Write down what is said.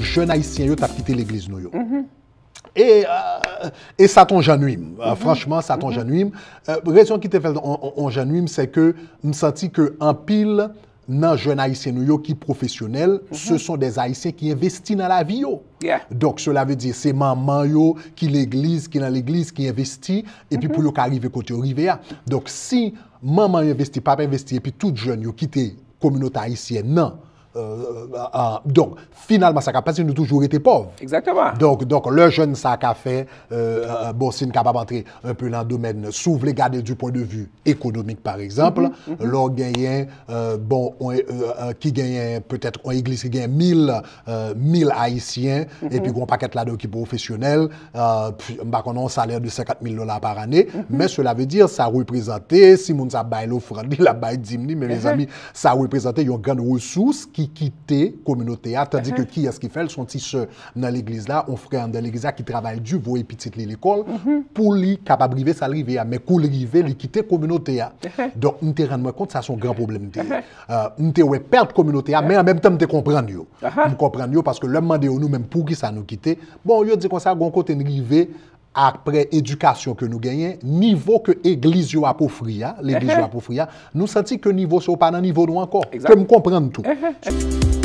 jeune haïtien yo qui kite quitté l'église mhm. euh, Et, ça ton j'ennuie. Euh, mhm. Franchement, ça t'en j'ennuie. La raison qui te fait on, c'est que nous me que en pile non jeunes haïtiens qui sont professionnels, mhm. ce sont des haïtiens qui investissent dans la vie. Donc cela veut dire c'est maman yo, qui l'église, qui dans l'église, qui investit, et puis pour le pour arriver côté rivière. Donc si maman investit, papa investit, et puis tout jeune yo, qui communauté haïtienne, non. Euh, euh, euh, donc, finalement, ça a passé, nous toujours été pauvres. Exactement. Donc, donc le jeune, ça a fait, euh, bon, c'est capable d'entrer un peu dans le domaine, sauf les garder du point de vue économique, par exemple. Mhm, mhm. L'on gagne, bon, qui gagne peut-être, une église qui gagne 1000, haïtiens, et puis mhm. on paquet là-dedans qui est professionnel, bah, on a un salaire de 50 000 dollars par année. Mais cela veut dire, ça représente si on a bail l'offrande, la bail mais mes amis, ça représentait une grande ressource qui quitter communauté A, tandis que uh-huh. qui est-ce qui fait, son petit soeur dans l'église là, on frère dans l'église là qui travaille du vous et petite l'école, mm-hmm. pour lui, capable arriver, ça arrive, hein. mais pour l'arriver, il quitter communauté A. Uh-huh. Donc, on te rend compte, ça c'est un grand problème. Uh-huh. Euh, on te ouais, perdre communauté A, mais en même temps, on comprendre. On comprend parce que l'homme demande nous même pour qui ça nous quitter. Bon, on dit qu'on ça, bon côté arrivé, après éducation que nous gagnons, niveau que l'église yo a l'église nous sentons que niveau n'est pas dans niveau nous encore. me comprendre tout.